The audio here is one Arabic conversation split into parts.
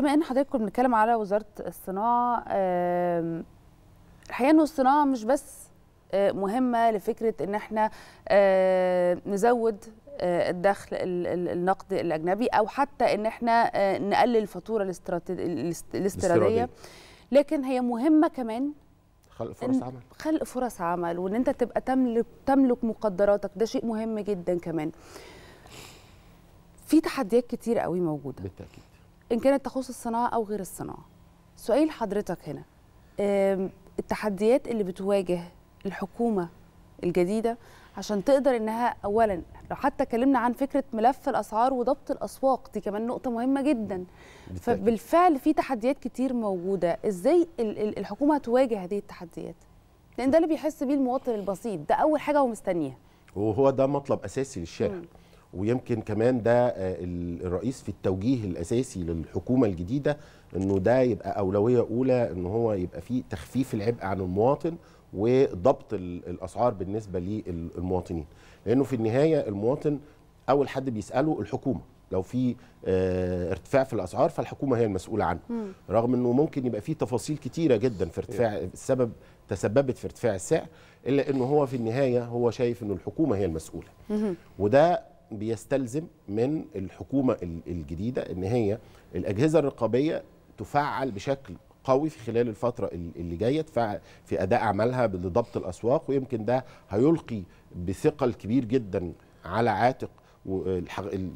بما ان حضرتك كنت بنتكلم على وزاره الصناعه الحقيقه ان الصناعه مش بس آه، مهمه لفكره ان احنا آه، نزود آه، الدخل النقدي الاجنبي او حتى ان احنا نقلل الفاتوره الاستيراديه لكن هي مهمه كمان خلق فرص عمل خلق فرص عمل وان انت تبقى تملك تملك مقدراتك ده شيء مهم جدا كمان في تحديات كتير قوي موجوده بالتاكيد ان كانت تخص الصناعه او غير الصناعه سؤال حضرتك هنا التحديات اللي بتواجه الحكومه الجديده عشان تقدر انها اولا لو حتى اتكلمنا عن فكره ملف الاسعار وضبط الاسواق دي كمان نقطه مهمه جدا فبالفعل في تحديات كتير موجوده ازاي الحكومه تواجه هذه التحديات لان ده اللي بيحس بيه المواطن البسيط ده اول حاجه هو مستنيها وهو ده مطلب اساسي للشارع م. ويمكن كمان ده آه، الرئيس في التوجيه الاساسي للحكومه الجديده انه ده يبقى اولويه اولى ان هو يبقى في تخفيف العبء عن المواطن وضبط الاسعار بالنسبه للمواطنين لانه في النهايه المواطن اول حد بيساله الحكومه لو في آه، ارتفاع في الاسعار فالحكومه هي المسؤوله عنه مم. رغم انه ممكن يبقى في تفاصيل كتيره جدا في ارتفاع السبب تسببت في ارتفاع السعر الا انه هو في النهايه هو شايف انه الحكومه هي المسؤوله مم. وده بيستلزم من الحكومه الجديده ان هي الاجهزه الرقابيه تفعل بشكل قوي في خلال الفتره اللي جايه في اداء اعمالها لضبط الاسواق ويمكن ده هيلقي بثقل كبير جدا على عاتق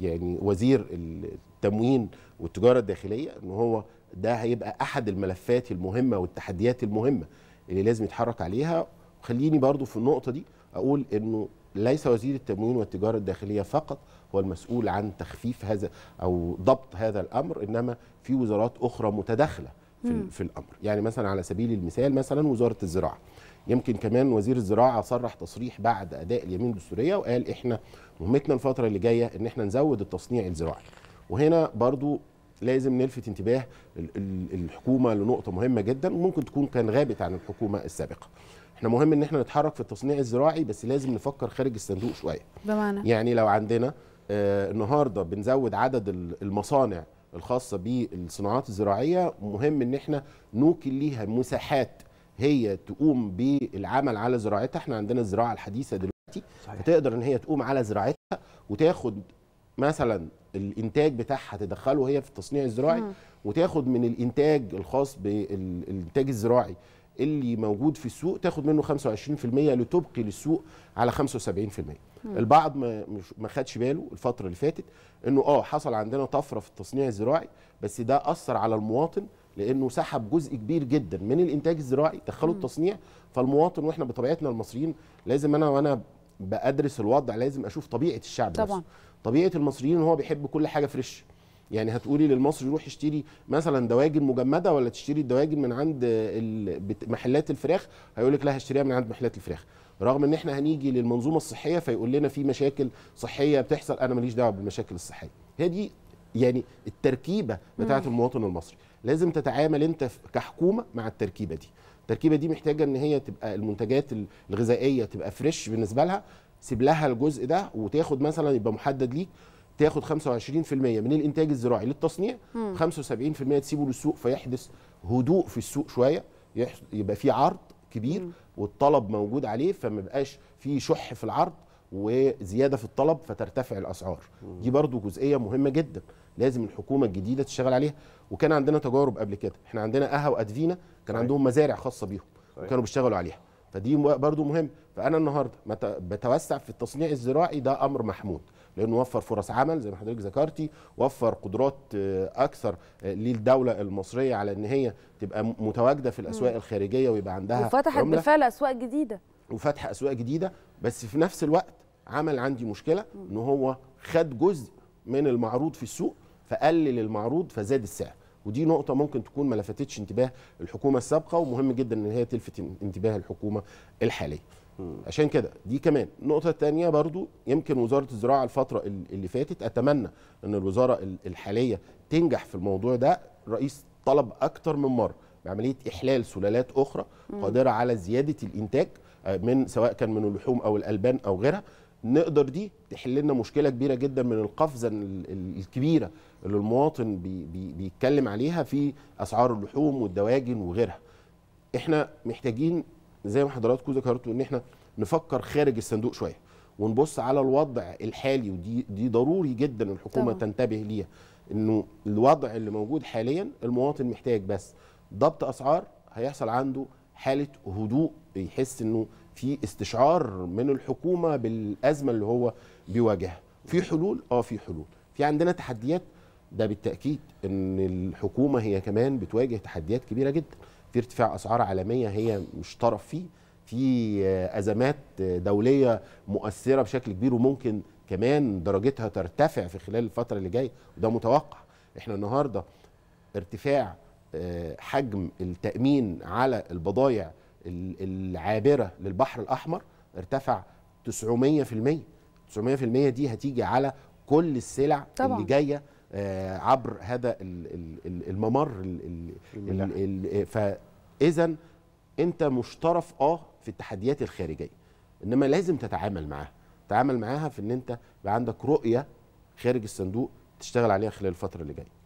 يعني وزير التموين والتجاره الداخليه ان هو ده هيبقى احد الملفات المهمه والتحديات المهمه اللي لازم يتحرك عليها خليني برضو في النقطه دي اقول انه ليس وزير التموين والتجارة الداخلية فقط هو المسؤول عن تخفيف هذا أو ضبط هذا الأمر إنما في وزارات أخرى متداخلة في, في الأمر يعني مثلا على سبيل المثال مثلا وزارة الزراعة يمكن كمان وزير الزراعة صرح تصريح بعد أداء اليمين الدستورية وقال إحنا مهمتنا الفترة اللي جاية إن إحنا نزود التصنيع الزراعي وهنا برضو لازم نلفت انتباه الحكومة لنقطة مهمة جدا ممكن تكون كان غابت عن الحكومة السابقة احنا مهم ان احنا نتحرك في التصنيع الزراعي بس لازم نفكر خارج الصندوق شويه بمعنى يعني لو عندنا آه، النهارده بنزود عدد المصانع الخاصه بالصناعات الزراعيه مهم ان احنا نوكل ليها مساحات هي تقوم بالعمل على زراعتها احنا عندنا الزراعه الحديثه دلوقتي صحيح. فتقدر ان هي تقوم على زراعتها وتاخد مثلا الانتاج بتاعها تدخله هي في التصنيع الزراعي وتاخد من الانتاج الخاص بالانتاج الزراعي اللي موجود في السوق تاخد منه 25% لتبقي للسوق على 75% البعض ما ما خدش باله الفتره اللي فاتت انه اه حصل عندنا طفره في التصنيع الزراعي بس ده اثر على المواطن لانه سحب جزء كبير جدا من الانتاج الزراعي دخله التصنيع فالمواطن واحنا بطبيعتنا المصريين لازم انا وانا بادرس الوضع لازم اشوف طبيعه الشعب طبعا نفسه. طبيعه المصريين هو بيحب كل حاجه فريش يعني هتقولي للمصري يروح يشتري مثلا دواجن مجمده ولا تشتري الدواجن من عند محلات الفراخ هيقول لك لا هشتريها من عند محلات الفراخ رغم ان احنا هنيجي للمنظومه الصحيه فيقول لنا في مشاكل صحيه بتحصل انا ماليش دعوه بالمشاكل الصحيه هي دي يعني التركيبه بتاعه المواطن المصري لازم تتعامل انت كحكومه مع التركيبه دي التركيبه دي محتاجه ان هي تبقى المنتجات الغذائيه تبقى فريش بالنسبه لها سيب لها الجزء ده وتاخد مثلا يبقى محدد ليك تاخد 25% من الانتاج الزراعي للتصنيع مم. 75% تسيبه للسوق فيحدث هدوء في السوق شويه يبقى في عرض كبير مم. والطلب موجود عليه فما بقاش في شح في العرض وزياده في الطلب فترتفع الاسعار مم. دي برضو جزئيه مهمه جدا لازم الحكومه الجديده تشتغل عليها وكان عندنا تجارب قبل كده احنا عندنا قها وادفينا كان عندهم مزارع خاصه بيهم وكانوا بيشتغلوا عليها فدي برضو مهم فانا النهارده بتوسع في التصنيع الزراعي ده امر محمود لانه وفر فرص عمل زي ما حضرتك ذكرتي وفر قدرات آه، اكثر آه، للدوله المصريه على ان هي تبقى متواجده في الاسواق الخارجيه ويبقى عندها وفتحت بالفعل اسواق جديده وفتح اسواق جديده بس في نفس الوقت عمل عندي مشكله ان هو خد جزء من المعروض في السوق فقلل المعروض فزاد السعر ودي نقطه ممكن تكون ما لفتتش انتباه الحكومه السابقه ومهم جدا ان هي تلفت انتباه الحكومه الحاليه عشان كده دي كمان النقطة الثانية برضو يمكن وزارة الزراعة الفترة اللي فاتت أتمنى أن الوزارة الحالية تنجح في الموضوع ده الرئيس طلب أكتر من مرة بعملية إحلال سلالات أخرى قادرة على زيادة الإنتاج آه، من سواء كان من اللحوم أو الألبان أو غيرها نقدر دي تحل لنا مشكله كبيره جدا من القفزه الكبيره اللي المواطن بي بي بيتكلم عليها في اسعار اللحوم والدواجن وغيرها. احنا محتاجين زي ما حضراتكم ذكرتوا ان احنا نفكر خارج الصندوق شويه ونبص على الوضع الحالي ودي دي ضروري جدا الحكومه طبعا. تنتبه ليها انه الوضع اللي موجود حاليا المواطن محتاج بس ضبط اسعار هيحصل عنده حاله هدوء يحس انه في استشعار من الحكومه بالازمه اللي هو بيواجهها في حلول اه في حلول في عندنا تحديات ده بالتاكيد ان الحكومه هي كمان بتواجه تحديات كبيره جدا في ارتفاع اسعار عالميه هي مش طرف فيه في آه، ازمات آه، دوليه مؤثره بشكل كبير وممكن كمان درجتها ترتفع في خلال الفتره اللي جايه وده متوقع احنا النهارده ارتفاع آه، حجم التامين على البضائع العابره للبحر الاحمر ارتفع 900% 900% دي هتيجي على كل السلع طبعا. اللي جايه آه، عبر هذا الممر آه، فاذا انت مشترف اه في التحديات الخارجيه انما لازم تتعامل معاها تتعامل معاها في ان انت يبقى عندك رؤيه خارج الصندوق تشتغل عليها خلال الفتره اللي جايه